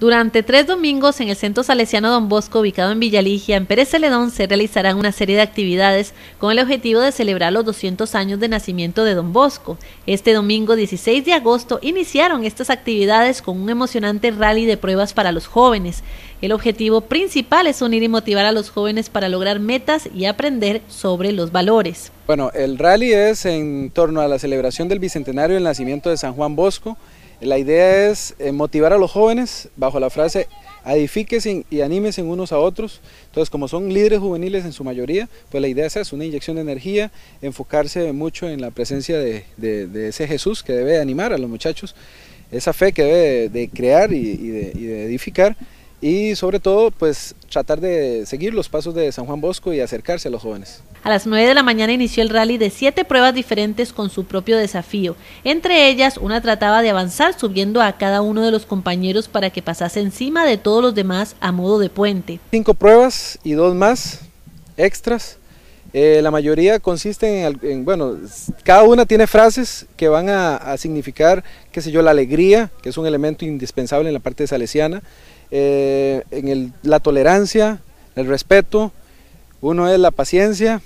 Durante tres domingos en el Centro Salesiano Don Bosco, ubicado en Villaligia, en Pérez Celedón, se realizarán una serie de actividades con el objetivo de celebrar los 200 años de nacimiento de Don Bosco. Este domingo 16 de agosto iniciaron estas actividades con un emocionante rally de pruebas para los jóvenes. El objetivo principal es unir y motivar a los jóvenes para lograr metas y aprender sobre los valores. Bueno, el rally es en torno a la celebración del Bicentenario del Nacimiento de San Juan Bosco la idea es eh, motivar a los jóvenes bajo la frase edifiquen y anímense unos a otros. Entonces, como son líderes juveniles en su mayoría, pues la idea es una inyección de energía, enfocarse mucho en la presencia de, ese Jesús que debe animar a los muchachos, esa fe que debe de crear y, y de edificar y sobre todo pues tratar de seguir los pasos de San Juan Bosco y acercarse a los jóvenes. A las 9 de la mañana inició el rally de siete pruebas diferentes con su propio desafío. Entre ellas, una trataba de avanzar subiendo a cada uno de los compañeros para que pasase encima de todos los demás a modo de puente. Cinco pruebas y dos más extras. Eh, la mayoría consiste en, bueno, cada una tiene frases que van a, a significar, qué sé yo, la alegría, que es un elemento indispensable en la parte salesiana, eh, en la tolerancia, el respeto, uno es la paciencia.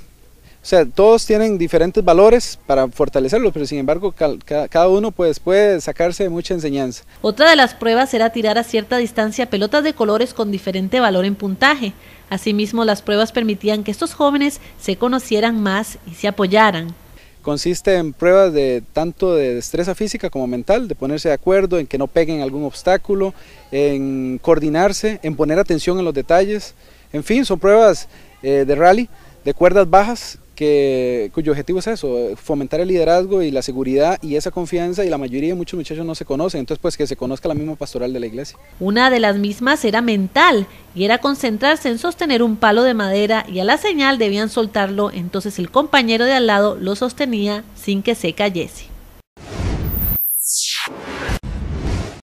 O sea, todos tienen diferentes valores para fortalecerlos, pero sin embargo cada uno pues, puede sacarse mucha enseñanza. Otra de las pruebas era tirar a cierta distancia pelotas de colores con diferente valor en puntaje. Asimismo, las pruebas permitían que estos jóvenes se conocieran más y se apoyaran. Consiste en pruebas de tanto de destreza física como mental, de ponerse de acuerdo, en que no peguen algún obstáculo, en coordinarse, en poner atención en los detalles. En fin, son pruebas eh, de rally de cuerdas bajas que, cuyo objetivo es eso, eh, fomentar el liderazgo y la seguridad y esa confianza y la mayoría de muchos muchachos no se conocen, entonces pues que se conozca la misma pastoral de la iglesia. Una de las mismas era mental y era concentrarse en sostener un palo de madera y a la señal debían soltarlo, entonces el compañero de al lado lo sostenía sin que se cayese.